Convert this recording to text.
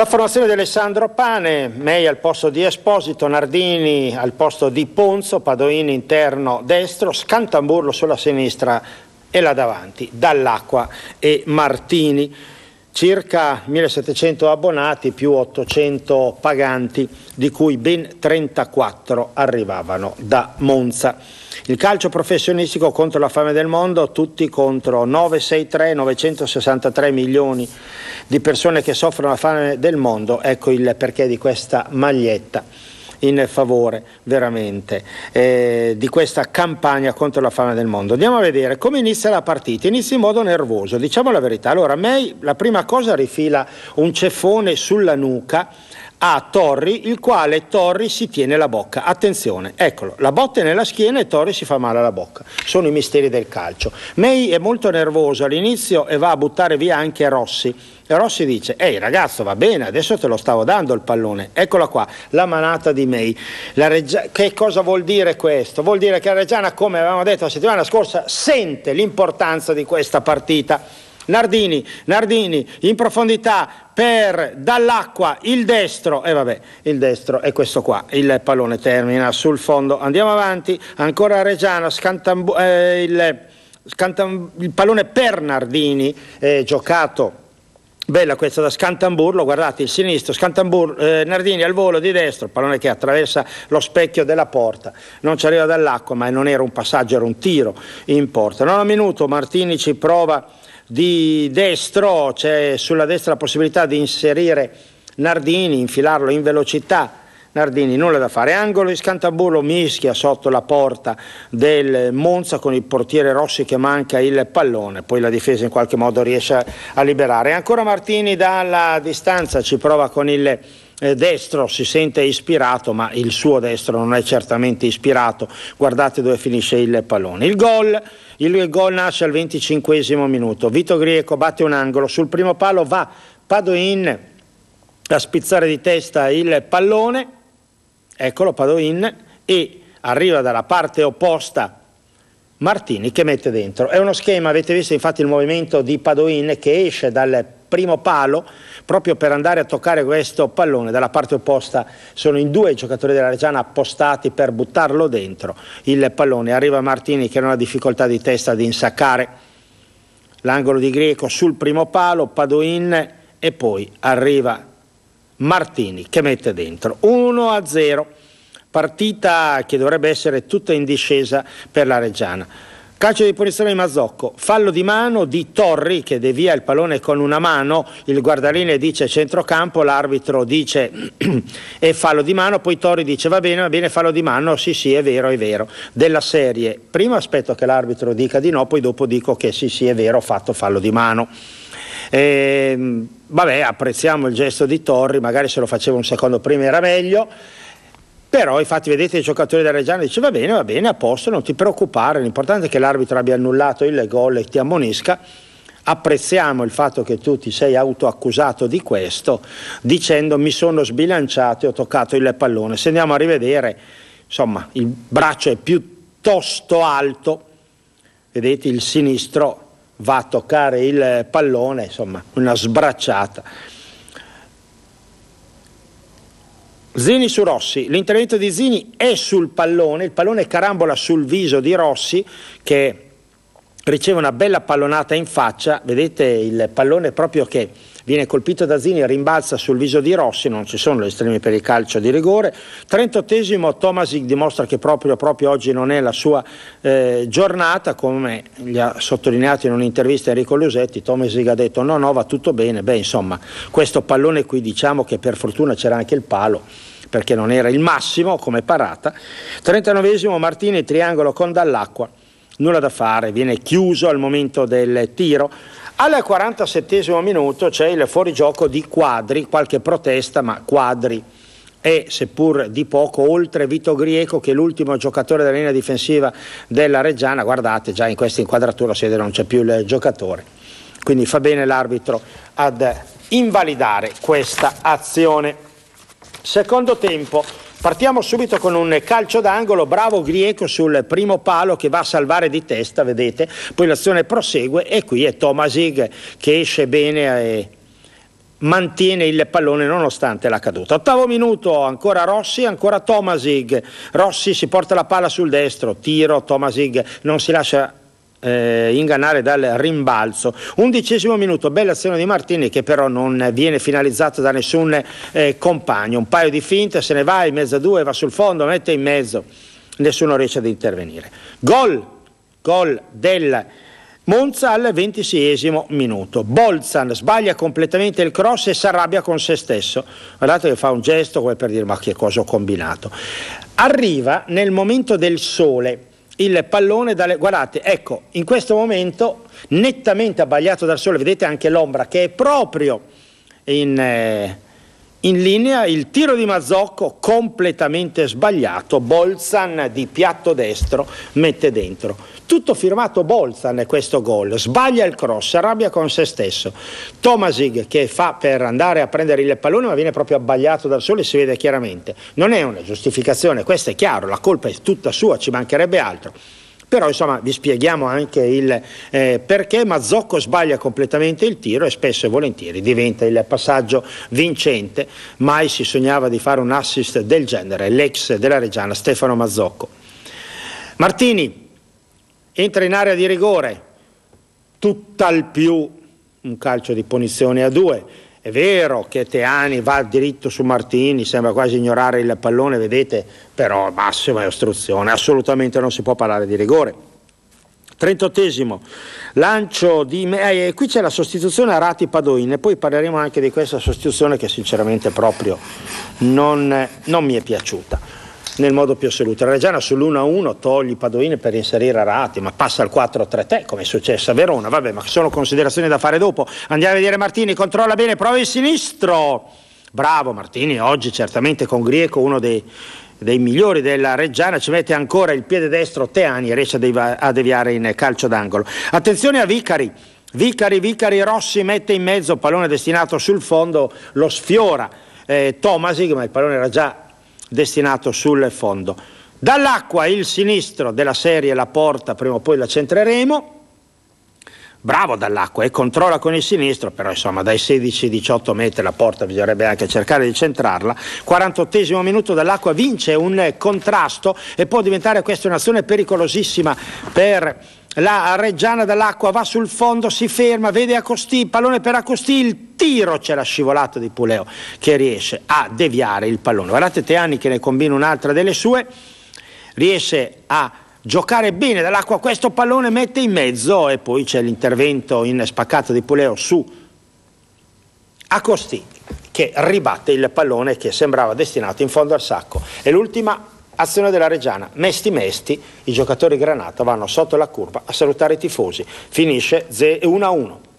La formazione di Alessandro Pane, Mei al posto di Esposito, Nardini al posto di Ponzo, Padoini interno destro, Scantamburlo sulla sinistra e là davanti, Dall'Acqua e Martini circa 1700 abbonati più 800 paganti, di cui ben 34 arrivavano da Monza. Il calcio professionistico contro la fame del mondo, tutti contro 963, 963 milioni di persone che soffrono la fame del mondo, ecco il perché di questa maglietta in favore veramente eh, di questa campagna contro la fame del mondo. Andiamo a vedere come inizia la partita. Inizia in modo nervoso, diciamo la verità. Allora, May la prima cosa rifila un ceffone sulla nuca a Torri, il quale Torri si tiene la bocca. Attenzione, eccolo, la botte è nella schiena e Torri si fa male alla bocca. Sono i misteri del calcio. May è molto nervoso all'inizio e va a buttare via anche Rossi. E Rossi dice, ehi ragazzo va bene, adesso te lo stavo dando il pallone, eccola qua, la manata di May. Reggia... Che cosa vuol dire questo? Vuol dire che la Reggiana, come avevamo detto la settimana scorsa, sente l'importanza di questa partita Nardini, Nardini in profondità per dall'acqua il destro e eh vabbè il destro è questo qua il pallone termina sul fondo andiamo avanti ancora Reggiano Scantambu- eh, il, Scantam- il, pallone per Nardini eh, giocato Bella questa da Scantamburlo, guardate il sinistro, Scantamburlo, eh, Nardini al volo di destro, pallone che attraversa lo specchio della porta, non ci arriva dall'acqua ma non era un passaggio, era un tiro in porta. Non a minuto Martini ci prova di destro, c'è sulla destra la possibilità di inserire Nardini, infilarlo in velocità Nardini nulla da fare, angolo di Scantabullo mischia sotto la porta del Monza con il portiere Rossi che manca il pallone, poi la difesa in qualche modo riesce a liberare. Ancora Martini dalla distanza ci prova con il eh, destro si sente ispirato, ma il suo destro non è certamente ispirato. Guardate dove finisce il pallone. Il gol, il gol nasce al 25 minuto. Vito Grieco batte un angolo, sul primo palo va Padoin a spizzare di testa il pallone eccolo Padoin, e arriva dalla parte opposta Martini che mette dentro. È uno schema, avete visto infatti il movimento di Padoin che esce dal primo palo proprio per andare a toccare questo pallone dalla parte opposta sono in due i giocatori della Reggiana appostati per buttarlo dentro il pallone arriva Martini che non ha difficoltà di testa di insaccare l'angolo di Greco sul primo palo Padoin e poi arriva Martini che mette dentro 1 a 0 partita che dovrebbe essere tutta in discesa per la Reggiana Calcio di punizione di Mazzocco, fallo di mano di Torri che devia il pallone con una mano, il guardaline dice centrocampo, l'arbitro dice e fallo di mano, poi Torri dice va bene, va bene, fallo di mano, sì sì è vero, è vero, della serie. Prima aspetto che l'arbitro dica di no, poi dopo dico che sì sì è vero, ho fatto fallo di mano. E, ehm, vabbè, apprezziamo il gesto di Torri, magari se lo faceva un secondo prima era meglio. Però infatti vedete i giocatori della Reggiana dice va bene, va bene, a posto, non ti preoccupare, l'importante è che l'arbitro abbia annullato il gol e ti ammonisca. Apprezziamo il fatto che tu ti sei autoaccusato di questo dicendo mi sono sbilanciato e ho toccato il pallone. Se andiamo a rivedere, insomma, il braccio è piuttosto alto, vedete il sinistro va a toccare il pallone, insomma una sbracciata. Zini su Rossi, l'intervento di Zini è sul pallone, il pallone carambola sul viso di Rossi che riceve una bella pallonata in faccia, vedete il pallone proprio che viene colpito da Zini, rimbalza sul viso di Rossi, non ci sono gli estremi per il calcio di rigore. 38esimo Tomasic dimostra che proprio, proprio, oggi non è la sua eh, giornata, come gli ha sottolineato in un'intervista Enrico Lusetti, Tomasic ha detto no, no, va tutto bene, beh insomma questo pallone qui diciamo che per fortuna c'era anche il palo perché non era il massimo come parata. 39esimo Martini, triangolo con Dall'Acqua, nulla da fare, viene chiuso al momento del tiro al 47 minuto c'è il fuorigioco di Quadri, qualche protesta, ma Quadri è seppur di poco oltre Vito Grieco che è l'ultimo giocatore della linea difensiva della Reggiana, guardate già in questa inquadratura si vede non c'è più il giocatore, quindi fa bene l'arbitro ad invalidare questa azione. Secondo tempo Partiamo subito con un calcio d'angolo, bravo Grieco sul primo palo che va a salvare di testa, vedete, poi l'azione prosegue e qui è Tomasig che esce bene e mantiene il pallone nonostante la caduta. Ottavo minuto, ancora Rossi, ancora Tomasig, Rossi si porta la palla sul destro, tiro, Tomasig non si lascia eh, ingannare dal rimbalzo. Undicesimo minuto, bella azione di Martini che però non viene finalizzata da nessun eh, compagno. Un paio di finte, se ne va in mezzo a due, va sul fondo, mette in mezzo. Nessuno riesce ad intervenire. Gol, gol del Monza al ventiseiesimo minuto. Bolzan sbaglia completamente il cross e si arrabbia con se stesso. Guardate che fa un gesto come per dire ma che cosa ho combinato. Arriva nel momento del sole il pallone dalle... Guardate, ecco, in questo momento nettamente abbagliato dal sole, vedete anche l'ombra che è proprio in... Eh, in linea il tiro di Mazzocco completamente sbagliato, Bolzan di piatto destro mette dentro. Tutto firmato Bolzan questo gol, sbaglia il cross, arrabbia con se stesso. Tomasig che fa per andare a prendere il pallone ma viene proprio abbagliato dal sole, si vede chiaramente. Non è una giustificazione, questo è chiaro, la colpa è tutta sua, ci mancherebbe altro però insomma vi spieghiamo anche il eh, perché Mazzocco sbaglia completamente il tiro e spesso e volentieri diventa il passaggio vincente. Mai si sognava di fare un assist del genere, l'ex della Reggiana Stefano Mazzocco. Martini entra in area di rigore, tutt'al più un calcio di punizione a due è vero che Teani va diritto su Martini, sembra quasi ignorare il pallone, vedete, però massima è ostruzione, assolutamente non si può parlare di rigore. 38 lancio di. Eh, qui c'è la sostituzione Arati Padoin e poi parleremo anche di questa sostituzione che sinceramente proprio non, non mi è piaciuta nel modo più assoluto. La Reggiana sull'1-1 togli Padoini per inserire Arati, ma passa al 4-3-3 come è successo a Verona. Vabbè, ma sono considerazioni da fare dopo. Andiamo a vedere Martini, controlla bene, prova il sinistro. Bravo Martini, oggi certamente con Grieco uno dei dei migliori della Reggiana, ci mette ancora il piede destro Teani e riesce a deviare in calcio d'angolo. Attenzione a Vicari. Vicari, Vicari, Rossi mette in mezzo, pallone destinato sul fondo, lo sfiora eh, Tomasi, ma il pallone era già destinato sul fondo. Dall'acqua il sinistro della serie la porta, prima o poi la centreremo. Bravo dall'acqua e controlla con il sinistro, però insomma dai 16-18 metri la porta bisognerebbe anche cercare di centrarla. 48 minuto dall'acqua vince un contrasto e può diventare questa un'azione pericolosissima per la Reggiana dall'acqua va sul fondo, si ferma, vede Acostì, pallone per Acostì, il tiro c'è la scivolata di Puleo che riesce a deviare il pallone. Guardate Teani che ne combina un'altra delle sue, riesce a giocare bene dall'acqua questo pallone, mette in mezzo e poi c'è l'intervento in spaccata di Puleo su Acostì che ribatte il pallone che sembrava destinato in fondo al sacco. E l'ultima Azione della Reggiana, mesti mesti, i giocatori Granata vanno sotto la curva a salutare i tifosi, finisce 1-1.